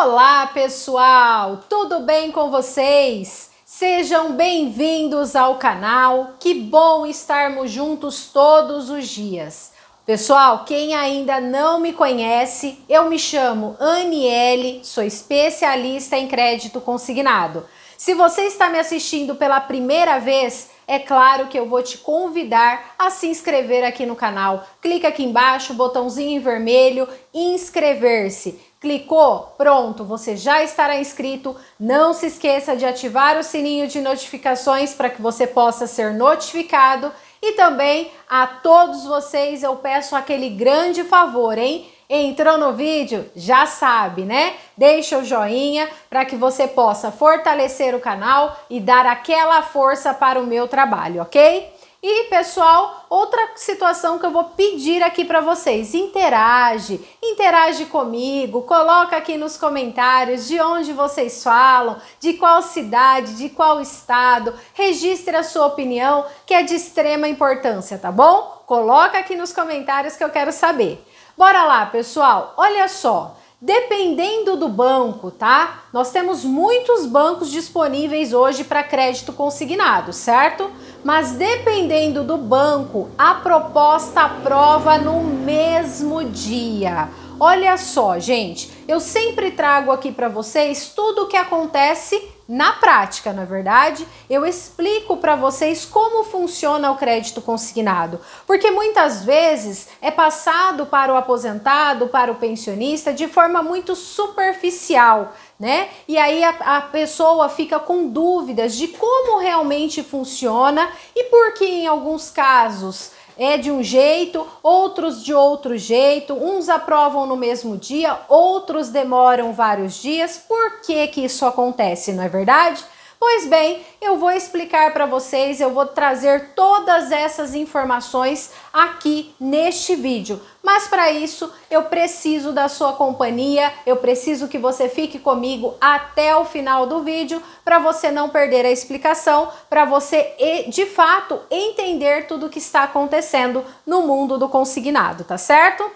Olá, pessoal! Tudo bem com vocês? Sejam bem-vindos ao canal. Que bom estarmos juntos todos os dias. Pessoal, quem ainda não me conhece, eu me chamo Aniele, sou especialista em crédito consignado. Se você está me assistindo pela primeira vez, é claro que eu vou te convidar a se inscrever aqui no canal. Clica aqui embaixo, botãozinho em vermelho, inscrever-se. Clicou? Pronto, você já estará inscrito. Não se esqueça de ativar o sininho de notificações para que você possa ser notificado. E também a todos vocês eu peço aquele grande favor, hein? Entrou no vídeo? Já sabe, né? Deixa o joinha para que você possa fortalecer o canal e dar aquela força para o meu trabalho, ok? E pessoal, outra situação que eu vou pedir aqui para vocês, interage, interage comigo, coloca aqui nos comentários de onde vocês falam, de qual cidade, de qual estado, registre a sua opinião, que é de extrema importância, tá bom? Coloca aqui nos comentários que eu quero saber. Bora lá, pessoal. Olha só, Dependendo do banco, tá? Nós temos muitos bancos disponíveis hoje para crédito consignado, certo? Mas dependendo do banco, a proposta aprova no mesmo dia. Olha só, gente, eu sempre trago aqui para vocês tudo o que acontece na prática, na verdade, eu explico para vocês como funciona o crédito consignado, porque muitas vezes é passado para o aposentado, para o pensionista de forma muito superficial, né? E aí a, a pessoa fica com dúvidas de como realmente funciona e por que em alguns casos é de um jeito, outros de outro jeito, uns aprovam no mesmo dia, outros demoram vários dias. Por que que isso acontece, não é verdade? Pois bem, eu vou explicar para vocês, eu vou trazer todas essas informações aqui neste vídeo. Mas para isso, eu preciso da sua companhia, eu preciso que você fique comigo até o final do vídeo para você não perder a explicação, para você de fato entender tudo o que está acontecendo no mundo do consignado, tá certo?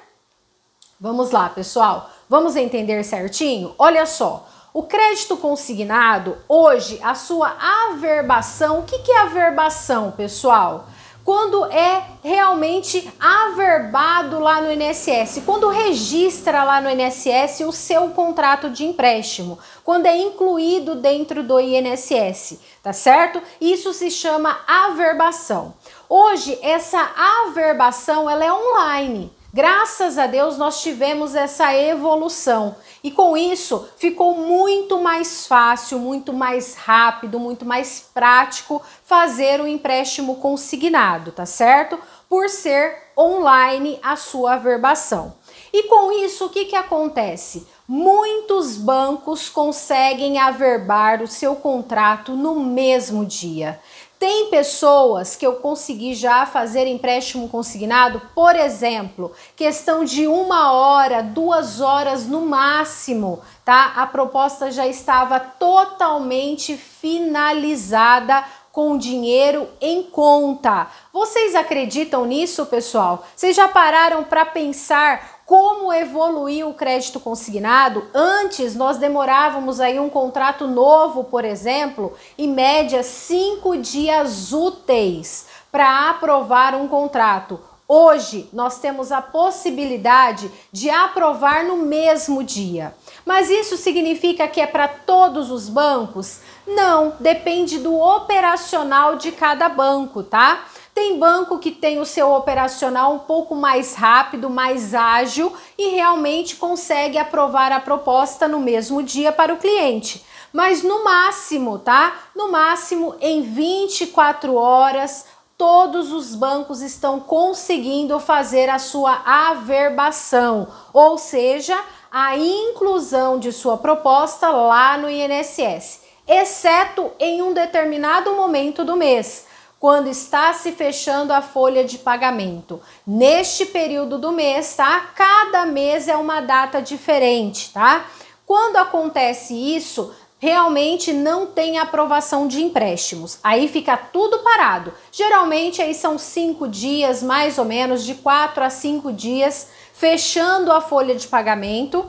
Vamos lá, pessoal. Vamos entender certinho? Olha só. O crédito consignado, hoje, a sua averbação, o que, que é averbação, pessoal? Quando é realmente averbado lá no INSS, quando registra lá no INSS o seu contrato de empréstimo, quando é incluído dentro do INSS, tá certo? Isso se chama averbação. Hoje essa averbação ela é online. Graças a Deus nós tivemos essa evolução e com isso ficou muito mais fácil, muito mais rápido, muito mais prático fazer o um empréstimo consignado, tá certo? Por ser online a sua averbação. E com isso o que, que acontece? Muitos bancos conseguem averbar o seu contrato no mesmo dia. Tem pessoas que eu consegui já fazer empréstimo consignado, por exemplo, questão de uma hora, duas horas no máximo, tá? A proposta já estava totalmente finalizada com dinheiro em conta. Vocês acreditam nisso, pessoal? Vocês já pararam para pensar como evoluiu o crédito consignado. Antes nós demorávamos aí um contrato novo, por exemplo, em média cinco dias úteis para aprovar um contrato. Hoje nós temos a possibilidade de aprovar no mesmo dia. Mas isso significa que é para todos os bancos? Não, depende do operacional de cada banco, tá? Tem banco que tem o seu operacional um pouco mais rápido, mais ágil e realmente consegue aprovar a proposta no mesmo dia para o cliente. Mas no máximo, tá? No máximo em 24 horas, todos os bancos estão conseguindo fazer a sua averbação, ou seja, a inclusão de sua proposta lá no INSS, exceto em um determinado momento do mês quando está se fechando a folha de pagamento. Neste período do mês, tá? Cada mês é uma data diferente, tá? Quando acontece isso, realmente não tem aprovação de empréstimos. Aí fica tudo parado. Geralmente aí são cinco dias, mais ou menos, de quatro a cinco dias, fechando a folha de pagamento.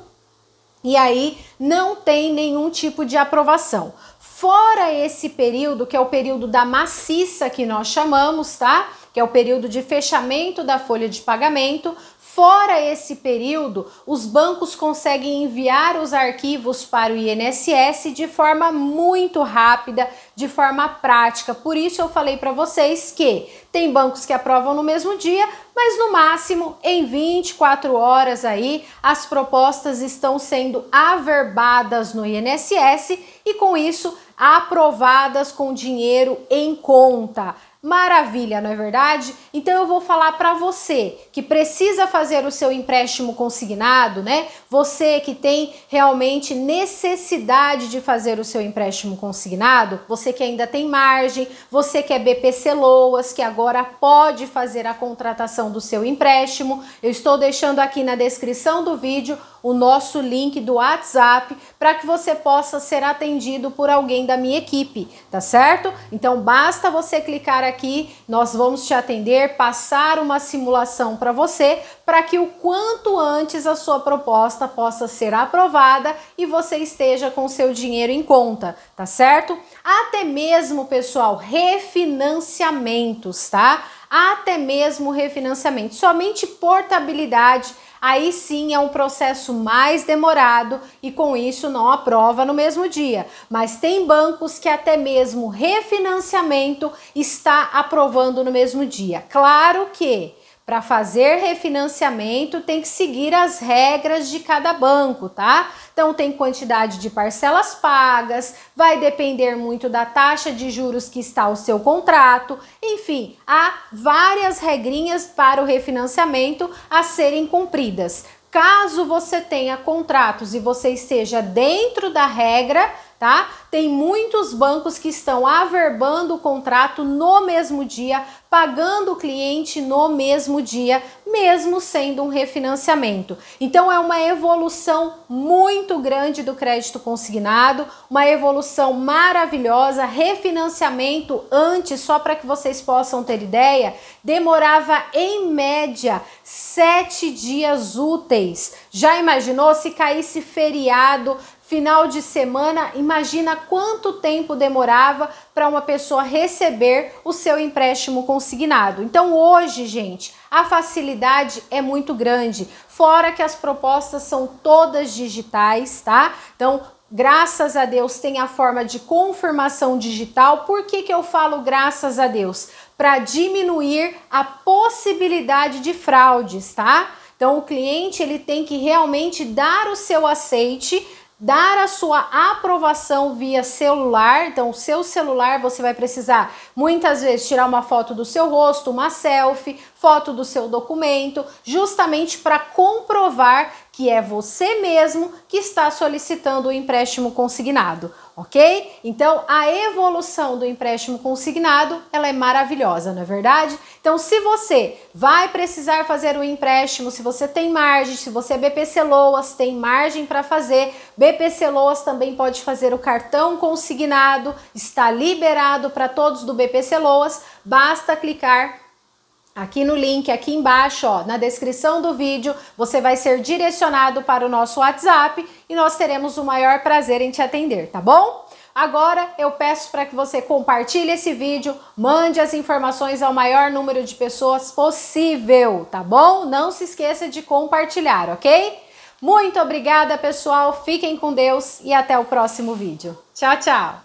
E aí não tem nenhum tipo de aprovação. Fora esse período, que é o período da maciça que nós chamamos, tá? Que é o período de fechamento da folha de pagamento, Fora esse período, os bancos conseguem enviar os arquivos para o INSS de forma muito rápida, de forma prática. Por isso eu falei para vocês que tem bancos que aprovam no mesmo dia, mas no máximo em 24 horas aí as propostas estão sendo averbadas no INSS e com isso aprovadas com dinheiro em conta. Maravilha, não é verdade? Então eu vou falar para você que precisa fazer o seu empréstimo consignado, né? Você que tem realmente necessidade de fazer o seu empréstimo consignado, você que ainda tem margem, você que é BPC Loas, que agora pode fazer a contratação do seu empréstimo. Eu estou deixando aqui na descrição do vídeo o nosso link do WhatsApp para que você possa ser atendido por alguém da minha equipe, tá certo? Então basta você clicar aqui, nós vamos te atender, passar uma simulação para você para que o quanto antes a sua proposta possa ser aprovada e você esteja com seu dinheiro em conta, tá certo? Até mesmo, pessoal, refinanciamentos, tá? Até mesmo refinanciamento, somente portabilidade aí sim é um processo mais demorado e com isso não aprova no mesmo dia. Mas tem bancos que até mesmo refinanciamento está aprovando no mesmo dia. Claro que para fazer refinanciamento, tem que seguir as regras de cada banco, tá? Então, tem quantidade de parcelas pagas, vai depender muito da taxa de juros que está o seu contrato. Enfim, há várias regrinhas para o refinanciamento a serem cumpridas. Caso você tenha contratos e você esteja dentro da regra, tá? Tem muitos bancos que estão averbando o contrato no mesmo dia, pagando o cliente no mesmo dia, mesmo sendo um refinanciamento. Então é uma evolução muito grande do crédito consignado, uma evolução maravilhosa, refinanciamento antes, só para que vocês possam ter ideia, demorava em média sete dias úteis. Já imaginou se caísse feriado, final de semana, imagina quanto tempo demorava para uma pessoa receber o seu empréstimo consignado. Então hoje, gente, a facilidade é muito grande, fora que as propostas são todas digitais, tá? Então, graças a Deus tem a forma de confirmação digital. Por que, que eu falo graças a Deus? Para diminuir a possibilidade de fraudes, tá? Então o cliente ele tem que realmente dar o seu aceite dar a sua aprovação via celular. Então, o seu celular você vai precisar muitas vezes tirar uma foto do seu rosto, uma selfie, foto do seu documento, justamente para comprovar que é você mesmo que está solicitando o empréstimo consignado, ok? Então a evolução do empréstimo consignado ela é maravilhosa, não é verdade? Então se você vai precisar fazer um empréstimo, se você tem margem, se você é BPC Loas tem margem para fazer, BPC Loas também pode fazer o cartão consignado, está liberado para todos do BPC Loas, basta clicar Aqui no link, aqui embaixo, ó, na descrição do vídeo, você vai ser direcionado para o nosso WhatsApp e nós teremos o maior prazer em te atender, tá bom? Agora eu peço para que você compartilhe esse vídeo, mande as informações ao maior número de pessoas possível, tá bom? Não se esqueça de compartilhar, ok? Muito obrigada, pessoal. Fiquem com Deus e até o próximo vídeo. Tchau, tchau.